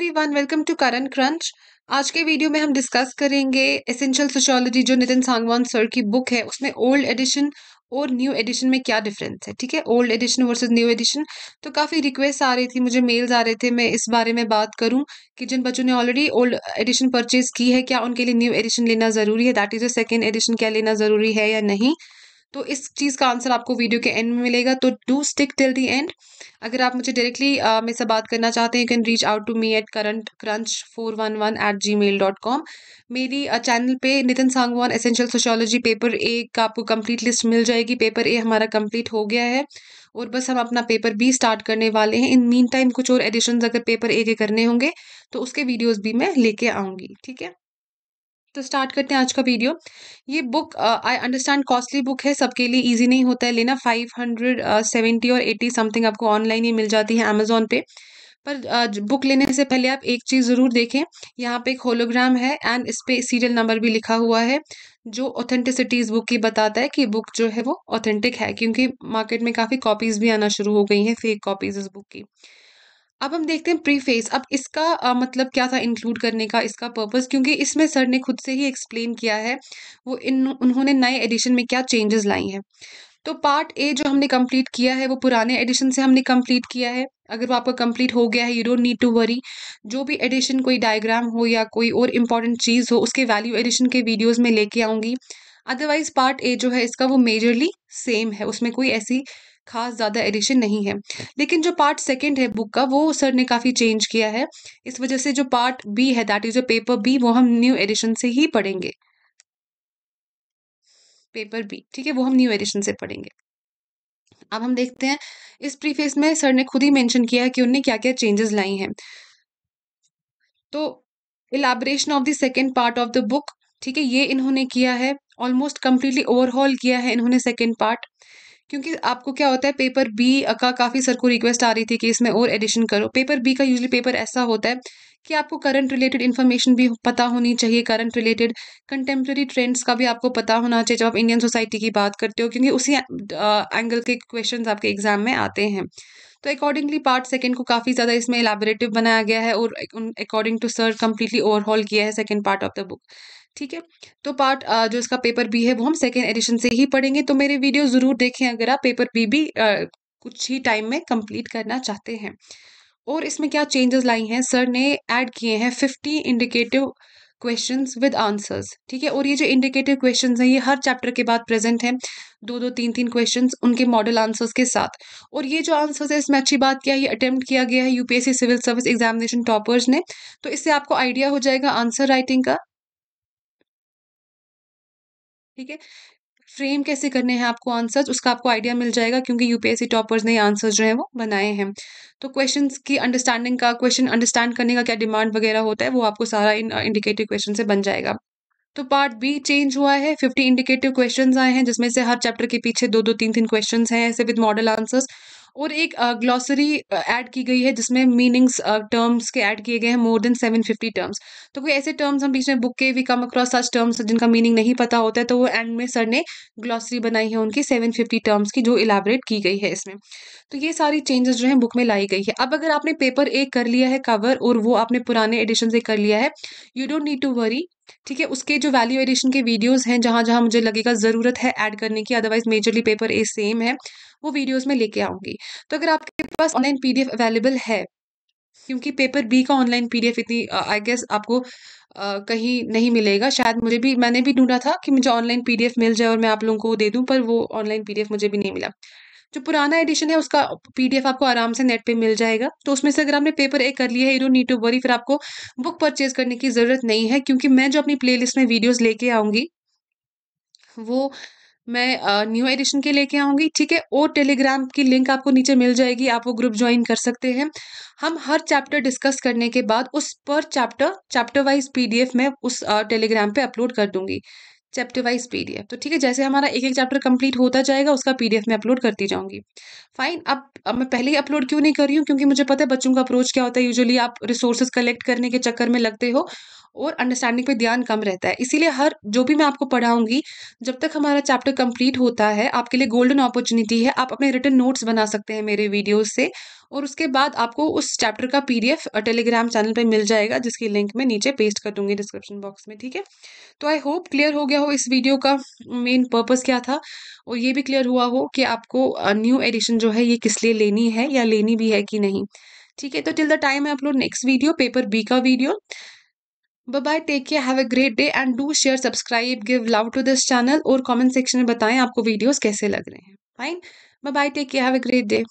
everyone welcome to Karan crunch आज के video में हम डिस्कस करेंगे एसेंशियल सोशोलॉजी जो नितिन सांगवान सर की बुक है उसमें ओल्ड एडिशन और न्यू एडिशन में क्या डिफरेंस है ठीक है old edition versus new edition तो काफ़ी रिक्वेस्ट आ रही थी मुझे मेल्स आ रहे थे मैं इस बारे में बात करूं कि जिन बच्चों ने ऑलरेडी ओल्ड एडिशन परचेज की है क्या उनके लिए न्यू एडिशन लेना ज़रूरी है that is a second edition क्या लेना ज़रूरी है या नहीं तो इस चीज़ का आंसर आपको वीडियो के एंड में मिलेगा तो do stick till the end अगर आप मुझे डायरेक्टली uh, मेरे से बात करना चाहते हैं you can reach out to me at current crunch four one one at G mail dot com मेरी चैनल uh, पे Nitin Sangwan essential sociology paper A का आपको कंप्लीट लिस्ट मिल जाएगी पेपर ए हमारा कंप्लीट हो गया है और बस हम अपना पेपर बी स्टार्ट करने वाले हैं इन मीन टाइम कुछ और एडिशन अगर पेपर ए के करने होंगे तो उसके वीडियोज़ भी मैं लेके आऊँगी ठीक है तो स्टार्ट करते हैं आज का वीडियो ये book I understand costly book है सबके लिए इजी नहीं होता है लेना फाइव हंड्रेड सेवेंटी और एट्टी समथिंग आपको ऑनलाइन ही मिल जाती है अमेजोन पे पर बुक uh, लेने से पहले आप एक चीज़ ज़रूर देखें यहाँ पे एक होलोग्राम है एंड इस पर सीरियल नंबर भी लिखा हुआ है जो ऑथेंटिसिटी इस बुक की बताता है कि बुक जो है वो ऑथेंटिक है क्योंकि मार्केट में काफ़ी कॉपीज़ भी आना शुरू हो गई हैं फेक कॉपीज़ इस बुक की अब हम देखते हैं प्रीफेस अब इसका आ, मतलब क्या था इंक्लूड करने का इसका पर्पस क्योंकि इसमें सर ने खुद से ही एक्सप्लेन किया है वो इन उन्होंने नए एडिशन में क्या चेंजेस लाई हैं तो पार्ट ए जो हमने कंप्लीट किया है वो पुराने एडिशन से हमने कंप्लीट किया है अगर वो आपका कंप्लीट हो गया है you don't need to worry जो भी एडिशन कोई डायग्राम हो या कोई और इम्पॉर्टेंट चीज़ हो उसके वैल्यू एडिशन के वीडियोस में लेके आऊँगी अदरवाइज पार्ट ए जो है इसका वो मेजरली सेम है उसमें कोई ऐसी खास ज़्यादा एडिशन नहीं है लेकिन जो पार्ट सेकेंड है बुक का वो सर ने काफ़ी चेंज किया है इस वजह से जो पार्ट बी है that is a paper B वो हम न्यू एडिशन से ही पढ़ेंगे पेपर बी ठीक है वो हम न्यू एडिशन से पढ़ेंगे अब हम देखते हैं इस प्रीफेस में सर ने खुद ही मेंशन किया है कि उनने क्या क्या चेंजेस लाई हैं तो elaboration of the second part of the book ठीक है ये इन्होंने किया है ऑलमोस्ट कम्प्लीटली ओवरहॉल किया है इन्होंने सेकेंड पार्ट क्योंकि आपको क्या होता है पेपर बी का काफ़ी सर को रिक्वेस्ट आ रही थी कि इसमें और एडिशन करो पेपर बी का यूजली पेपर ऐसा होता है कि आपको करंट रिलेटेड इन्फॉर्मेशन भी पता होनी चाहिए करंट रिलेटेड कंटेम्प्रेरी ट्रेंड्स का भी आपको पता होना चाहिए जब आप इंडियन सोसाइटी की बात करते हो क्योंकि उसी एंगल के क्वेश्चन आपके एग्जाम में आते हैं तो अकॉर्डिंगली पार्ट सेकेंड को काफ़ी ज़्यादा इसमें एलाबरेटिव बनाया गया है और according to sir completely overhaul किया है second part of the book ठीक है तो पार्ट जो इसका पेपर बी है वो हम सेकेंड एडिशन से ही पढ़ेंगे तो मेरे वीडियो ज़रूर देखें अगर आप पेपर बी भी कुछ ही टाइम में कंप्लीट करना चाहते हैं और इसमें क्या चेंजेस लाई हैं सर ने ऐड किए हैं fifty indicative question with answers ठीक है और ये जो इंडिकेटिव क्वेश्चन हैं ये हर चैप्टर के बाद प्रेजेंट हैं दो दो तीन तीन क्वेश्चन उनके मॉडल आंसर्स के साथ और ये जो आंसर्स है इसमें अच्छी बात क्या है ये अटेम्प्ट किया गया है UPSC civil service examination toppers ने तो इससे आपको आइडिया हो जाएगा आंसर राइटिंग का ठीक है फ्रेम कैसे करने हैं आपको आंसर्स उसका आपको आइडिया मिल जाएगा क्योंकि यूपीएससी टॉपर्स ने आंसर्स जो है वो बनाए हैं तो क्वेश्चन की अंडरस्टैंडिंग का क्वेश्चन अंडरस्टैंड करने का क्या डिमांड वगैरह होता है वो आपको सारा इन इंडिकेटिव क्वेश्चन से बन जाएगा तो पार्ट बी चेंज हुआ है फिफ्टी इंडिकेटिव क्वेश्चन आए हैं जिसमें से हर चैप्टर के पीछे दो दो तीन तीन क्वेश्चन हैं ऐसे विद मॉडल आंसर्स और एक ग्लॉसरी ऐड की गई है जिसमें मीनिंग्स टर्म्स के ऐड किए गए हैं more than seven fifty terms तो कोई ऐसे टर्म्स हम बीच में बुक के भी कम अक्रॉस सच टर्म्स जिनका मीनिंग नहीं पता होता है तो वो एंड में सर ने ग्लॉसरी बनाई है उनकी सेवन फिफ्टी टर्म्स की जो इलाबरेट की गई है इसमें तो ये सारी चेंजेस जो है बुक में लाई गई है अब अगर आपने पेपर एक कर लिया है कवर और वो आपने पुराने एडिशन से कर लिया है you don't need to worry ठीक है उसके जो वैल्यू एडिशन के वीडियोज हैं जहाँ जहाँ मुझे लगेगा ज़रूरत है ऐड करने की otherwise majorly paper A same है वो वीडियोज में लेके आऊँगी तो अगर आपके पास ऑनलाइन पीडीएफ अवेलेबल है क्योंकि पेपर बी का ऑनलाइन पीडीएफ इतनी आई गेस आपको आ, कहीं नहीं मिलेगा शायद मुझे भी मैंने भी ढूंढा था कि मुझे ऑनलाइन पीडीएफ मिल जाए और मैं आप लोगों को दे दूं पर वो ऑनलाइन पीडीएफ मुझे भी नहीं मिला जो पुराना एडिशन है उसका पीडीएफ आपको आराम से नेट पे मिल जाएगा तो उसमें से अगर आपने पेपर एक कर लिया है you don't need to worry फिर आपको बुक परचेज करने की ज़रूरत नहीं है क्योंकि मैं जो अपनी प्लेलिस्ट में वीडियोस लेके आऊंगी वो मैं न्यू एडिशन के लेके आऊँगी ठीक है और टेलीग्राम की लिंक आपको नीचे मिल जाएगी आप वो ग्रुप ज्वाइन कर सकते हैं हम हर चैप्टर डिस्कस करने के बाद उस पर चैप्टर चैप्टर वाइज पीडीएफ मैं उस टेलीग्राम पे अपलोड कर दूंगी चैप्टर वाइज पीडीएफ तो ठीक है जैसे हमारा एक एक चैप्टर कंप्लीट होता जाएगा उसका पीडीएफ में अपलोड करती जाऊंगी फाइन अब अब मैं पहले ही अपलोड क्यों नहीं कर रही हूँ क्योंकि मुझे पता है बच्चों का अप्रोच क्या होता है यूजुअली आप रिसोर्सेज कलेक्ट करने के चक्कर में लगते हो और अंडरस्टैंडिंग पे ध्यान कम रहता है इसीलिए हर जो भी मैं आपको पढ़ाऊंगी जब तक हमारा चैप्टर कंप्लीट होता है आपके लिए गोल्डन अपॉर्चुनिटी है आप अपने रिटर्न नोट्स बना सकते हैं मेरे वीडियोस से और उसके बाद आपको उस चैप्टर का पीडीएफ टेलीग्राम चैनल पे मिल जाएगा जिसकी लिंक मैं नीचे पेस्ट कर दूंगी डिस्क्रिप्शन बॉक्स में ठीक है तो आई होप क्लियर हो गया हो इस वीडियो का मेन पर्पज़ क्या था और ये भी क्लियर हुआ हो कि आपको न्यू एडिशन जो है ये किस लिए लेनी है या लेनी भी है कि नहीं ठीक है तो till the time I upload next video paper B का video bye bye take care have a great day and do share subscribe give love to this channel और कमेंट सेक्शन में बताएं आपको वीडियोस कैसे लग रहे हैं fine bye bye take care have a great day